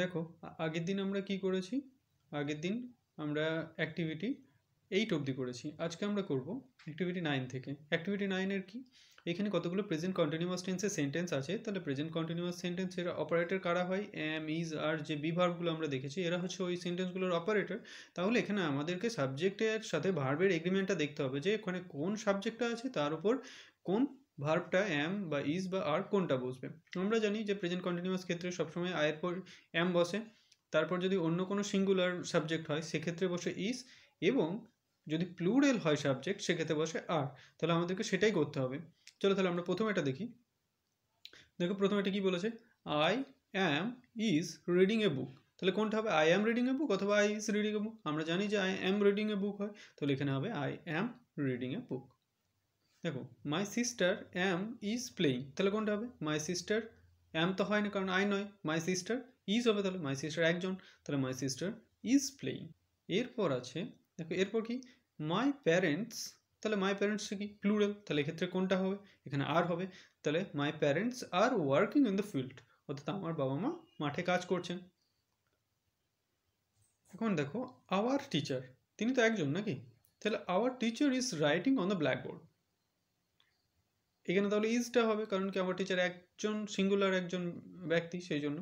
দেখো আগের দিন আমরা কি করেছি আগের দিন আমরা অ্যাক্টিভিটি এইট অবধি করেছি আজকে আমরা করব অ্যাক্টিভিটি নাইন থেকে অ্যাক্টিভিটি নাইনের কি এখানে কতগুলো প্রেজেন্ট কন্টিনিউয়াস টেন্সের সেন্টেন্স আছে তাহলে প্রেজেন্ট কন্টিনিউয়াস সেন্টেন্স এর অপারেটর কারা হয় এম ইজ আর যে বিভার্ভগুলো আমরা দেখেছি এরা হচ্ছে ওই সেন্টেন্সগুলোর অপারেটর তাহলে এখানে আমাদেরকে সাবজেক্টের সাথে ভার্বের এগ্রিমেন্টটা দেখতে হবে যে এখানে কোন সাবজেক্টটা আছে তার উপর কোন ভার্বটা অ্যাম বা ইজ বা আর কোনটা বসবে আমরা জানি যে প্রেজেন্ট কন্টিনিউয়াস ক্ষেত্রে সবসময় আয়ের পর অ্যাম বসে তারপর যদি অন্য কোনো সিঙ্গুলার সাবজেক্ট হয় সেক্ষেত্রে বসে ইজ এবং যদি প্লুরেল হয় সাবজেক্ট সেক্ষেত্রে বসে আর তাহলে আমাদেরকে সেটাই করতে হবে চলো তাহলে আমরা প্রথমে এটা দেখি দেখো প্রথমে এটা কী বলেছে I am is reading a book তাহলে কোনটা হবে I am reading a book অথবা I is reading a book আমরা জানি যে আই অ্যাম রিডিং এ বুক হয় তাহলে এখানে হবে I am reading a book দেখো my sister am is playing তাহলে কোনটা হবে মাই সিস্টার অ্যাম তো হয় না কারণ আই নয় মাই সিস্টার ইজ হবে তাহলে মাই সিস্টার একজন তাহলে মাই সিস্টার ইজ প্লেয়িং এরপর আছে দেখো এরপর কি মাই প্যারেন্টস তাহলে মাই প্যারেন্টস কি প্লুরাল তাহলে এক্ষেত্রে কোনটা হবে এখানে আর হবে তাহলে my parents are working in the field অর্থাৎ আমার বাবা মা মাঠে কাজ করছেন এখন দেখো আওয়ার টিচার তিনি তো একজন নাকি তাহলে our teacher is writing on the blackboard এখানে তাহলে ইজটা হবে কারণ কি আমার টিচার একজন সিঙ্গুলার একজন ব্যক্তি সেই জন্য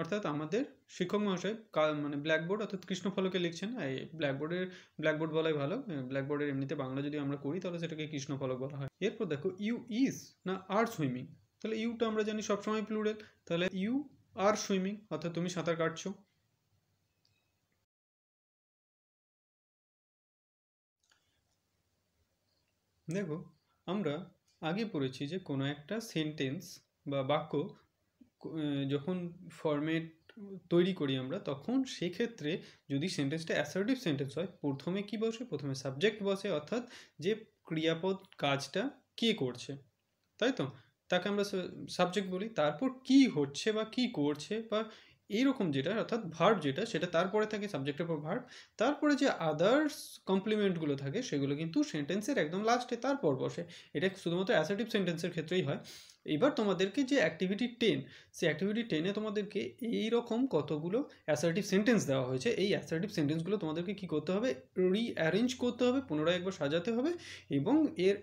অর্থাৎ আমাদের শিক্ষক মহাশয় কাল মানে ব্ল্যাকবোর্ড অর্থাৎ কৃষ্ণফলকে লিখছেন এই ব্ল্যাকবোর্ডের ব্ল্যাকবোর্ড বলাই ভালো ব্ল্যাকবোর্ডের এমনিতে বাংলা যদি আমরা করি তাহলে সেটাকে কৃষ্ণফলক বলা হয় এরপর দেখো ইউ ইজ না আর সুইমিং তাহলে ইউটা আমরা জানি সবসময় প্লুরেল তাহলে ইউ আর সুইমিং অর্থাৎ তুমি সাঁতার কাটছো দেখো আমরা আগে পড়েছি যে কোনো একটা সেন্টেন্স বা বাক্য যখন ফর্মেট তৈরি করি আমরা তখন সেক্ষেত্রে যদি সেন্টেন্সটা অ্যাসার্টিভ সেন্টেন্স হয় প্রথমে কি বসে প্রথমে সাবজেক্ট বসে অর্থাৎ যে ক্রিয়াপদ কাজটা কে করছে তাই তো তাকে আমরা সাবজেক্ট বলি তারপর কি হচ্ছে বা কি করছে বা এইরকম যেটা অর্থাৎ ভার্ব যেটা সেটা তারপরে থাকে সাবজেক্টের পর ভার্ব তারপরে যে আদার্স কমপ্লিমেন্টগুলো থাকে সেগুলো কিন্তু সেন্টেন্সের একদম লাস্টে তারপর বসে এটা শুধুমাত্র অ্যাসারটিভ সেন্টেন্সের ক্ষেত্রেই হয় এবার তোমাদেরকে যে অ্যাক্টিভিটি টেন সেই অ্যাক্টিভিটি টেনে তোমাদেরকে এই রকম কতগুলো অ্যাসার্টিভ সেন্টেন্স দেওয়া হয়েছে এই অ্যাসার্টিভ সেন্টেন্সগুলো তোমাদেরকে কি করতে হবে রিঅ্যারেঞ্জ করতে হবে পুনরায় একবার সাজাতে হবে এবং এর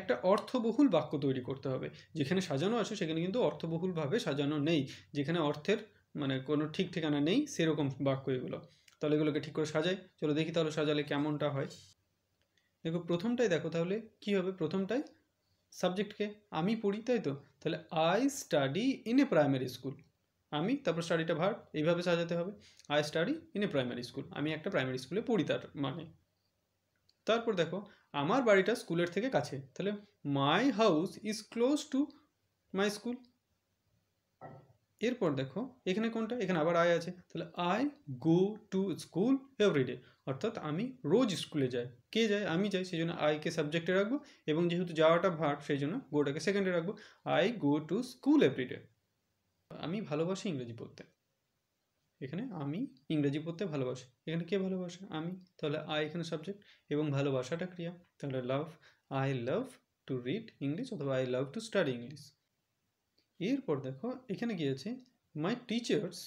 একটা অর্থবহুল বাক্য তৈরি করতে হবে যেখানে সাজানো আছে সেখানে কিন্তু অর্থবহুলভাবে সাজানো নেই যেখানে অর্থের মানে কোনো ঠিক ঠিকানা নেই সেরকম বাক্য এগুলো তাহলে এগুলোকে ঠিক করে সাজাই চলো দেখি তাহলে সাজালে কেমনটা হয় দেখো প্রথমটাই দেখো তাহলে কি হবে প্রথমটাই সাবজেক্টকে আমি পড়ি তাই তো তাহলে I study in a primary school আমি তারপর স্টাডিটা ভার এইভাবে সাজাতে হবে I study in a primary school আমি একটা প্রাইমারি স্কুলে পড়ি তার মানে তারপর দেখো আমার বাড়িটা স্কুলের থেকে কাছে তাহলে my house is close to my school এরপর দেখো এখানে কোনটা এখানে আবার আয় আছে তাহলে I go to school every day অর্থাৎ আমি রোজ স্কুলে যাই কে যায় আমি যাই সেই জন্য আইকে সাবজেক্টে রাখবো এবং যেহেতু যাওয়াটা ভার্ট সেই জন্য গোটাকে সেকেন্ডে রাখবো I go to school every day আমি ভালোবাসি ইংরেজি পড়তে এখানে আমি ইংরেজি পড়তে ভালোবাসি এখানে কে ভালোবাসে আমি তাহলে আই এখানে সাবজেক্ট এবং ভালোবাসাটা ক্রিয়া তাহলে love I love to read English অথবা I love to study English এরপর দেখো এখানে কি আছে my teachers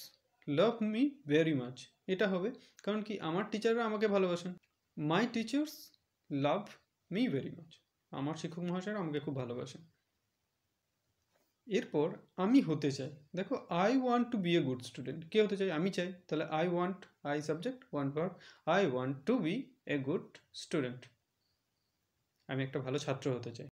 love me very much এটা হবে কারণ কি আমার টিচাররা আমাকে ভালোবাসেন my teachers love me very much আমার শিক্ষক মহাশয়রা আমাকে খুব ভালোবাসেন এরপর আমি হতে চাই দেখো I want to be a good student কে হতে চাই আমি চাই তাহলে I want I subject one verb I want to be a good student আমি একটা ভালো ছাত্র হতে চাই